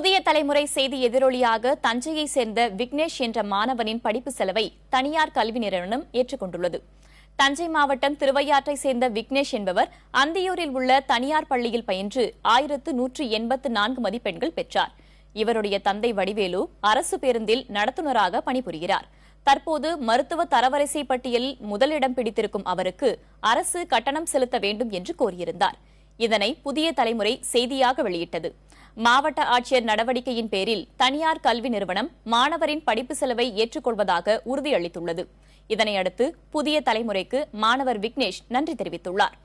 புதிய தலைமுறை செய்தி எதிரொலியாக தஞ்சையை சேர்ந்த விக்னேஷ் என்ற மாணவனின் படிப்பு செலவை தனியார் கல்வி நிறுவனம் ஏற்றுக்கொண்டுள்ளது தஞ்சை மாவட்டம் திருவையாற்றை சேர்ந்த விக்னேஷ் என்பவர் அந்தியூரில் உள்ள தனியார் பள்ளியில் பயின்று ஆயிரத்து நூற்று எண்பத்து நான்கு மதிப்பெண்கள் பெற்றார் இவருடைய தந்தை வடிவேலு அரசு பேருந்தில் நடத்துனராக பணிபுரிகிறார் தற்போது மருத்துவ தரவரிசை பட்டியலில் முதலிடம் பிடித்திருக்கும் அவருக்கு அரசு கட்டணம் செலுத்த வேண்டும் என்று கோரியிருந்தாா் இதனை புதிய தலைமுறை செய்தியாக வெளியிட்டது மாவட்ட ஆட்சியர் நடவடிக்கையின் பேரில் தனியார் கல்வி நிறுவனம் மாணவரின் படிப்பு செலவை ஏற்றுக்கொள்வதாக உறுதியளித்துள்ளது இதனையடுத்து புதிய தலைமுறைக்கு மாணவர் விக்னேஷ் நன்றி தெரிவித்துள்ளாா்